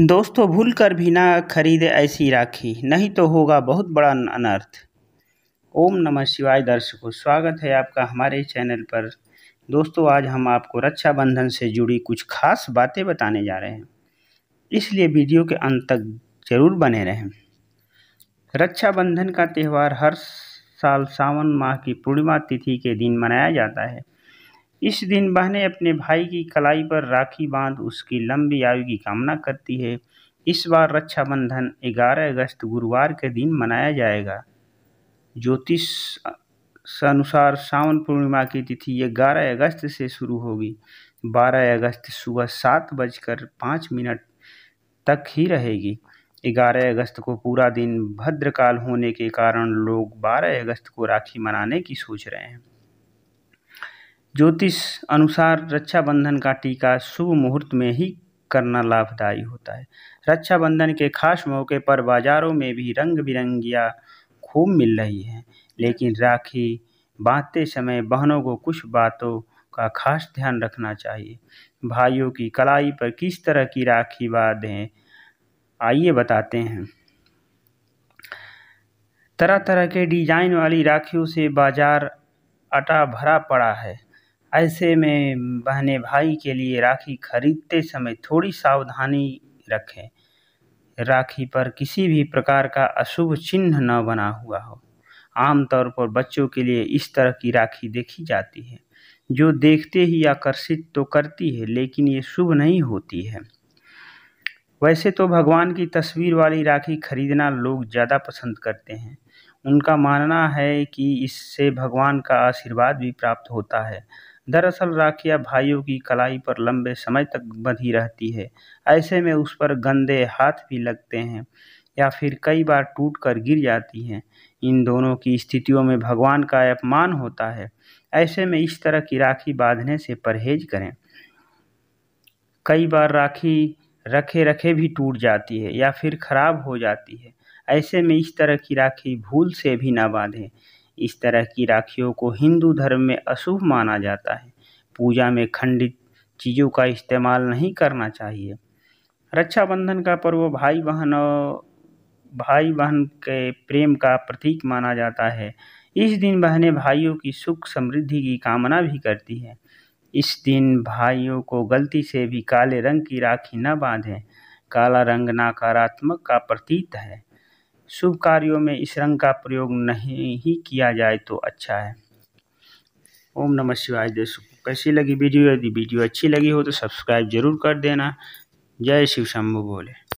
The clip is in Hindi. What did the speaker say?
दोस्तों भूल कर भी ना खरीदे ऐसी राखी नहीं तो होगा बहुत बड़ा अनर्थ ओम नमः शिवाय दर्शकों स्वागत है आपका हमारे चैनल पर दोस्तों आज हम आपको रक्षाबंधन से जुड़ी कुछ खास बातें बताने जा रहे हैं इसलिए वीडियो के अंत तक ज़रूर बने रहें रक्षाबंधन का त्यौहार हर साल सावन माह की पूर्णिमा तिथि के दिन मनाया जाता है इस दिन बहनें अपने भाई की कलाई पर राखी बांध उसकी लंबी आयु की कामना करती है इस बार रक्षाबंधन 11 अगस्त गुरुवार के दिन मनाया जाएगा ज्योतिष अनुसार सावन पूर्णिमा की तिथि 11 अगस्त से शुरू होगी 12 अगस्त सुबह सात बजकर पाँच मिनट तक ही रहेगी 11 अगस्त को पूरा दिन भद्रकाल होने के कारण लोग 12 अगस्त को राखी मनाने की सोच रहे हैं ज्योतिष अनुसार रक्षाबंधन का टीका शुभ मुहूर्त में ही करना लाभदायी होता है रक्षाबंधन के खास मौके पर बाजारों में भी रंग बिरंगियाँ खूब मिल रही हैं लेकिन राखी बांधते समय बहनों को कुछ बातों का खास ध्यान रखना चाहिए भाइयों की कलाई पर किस तरह की राखी बांधें आइए बताते हैं तरह तरह के डिजाइन वाली राखियों से बाजार अटा भरा पड़ा है ऐसे में बहने भाई के लिए राखी खरीदते समय थोड़ी सावधानी रखें राखी पर किसी भी प्रकार का अशुभ चिन्ह न बना हुआ हो आमतौर पर बच्चों के लिए इस तरह की राखी देखी जाती है जो देखते ही आकर्षित तो करती है लेकिन ये शुभ नहीं होती है वैसे तो भगवान की तस्वीर वाली राखी खरीदना लोग ज़्यादा पसंद करते हैं उनका मानना है कि इससे भगवान का आशीर्वाद भी प्राप्त होता है दरअसल राखियाँ भाइयों की कलाई पर लंबे समय तक बंधी रहती है ऐसे में उस पर गंदे हाथ भी लगते हैं या फिर कई बार टूट कर गिर जाती हैं इन दोनों की स्थितियों में भगवान का अपमान होता है ऐसे में इस तरह की राखी बांधने से परहेज करें कई बार राखी रखे रखे भी टूट जाती है या फिर खराब हो जाती है ऐसे में इस तरह की राखी भूल से भी ना बांधें इस तरह की राखियों को हिंदू धर्म में अशुभ माना जाता है पूजा में खंडित चीज़ों का इस्तेमाल नहीं करना चाहिए रक्षाबंधन का पर्व भाई बहन और भाई बहन के प्रेम का प्रतीक माना जाता है इस दिन बहनें भाइयों की सुख समृद्धि की कामना भी करती हैं इस दिन भाइयों को गलती से भी काले रंग की राखी न बांधें काला रंग नकारात्मक का प्रतीत है शुभ कार्यों में इस रंग का प्रयोग नहीं ही किया जाए तो अच्छा है ओम नमः शिवाय देश कैसी लगी वीडियो यदि वीडियो अच्छी लगी हो तो सब्सक्राइब जरूर कर देना जय शिव शंभु बोले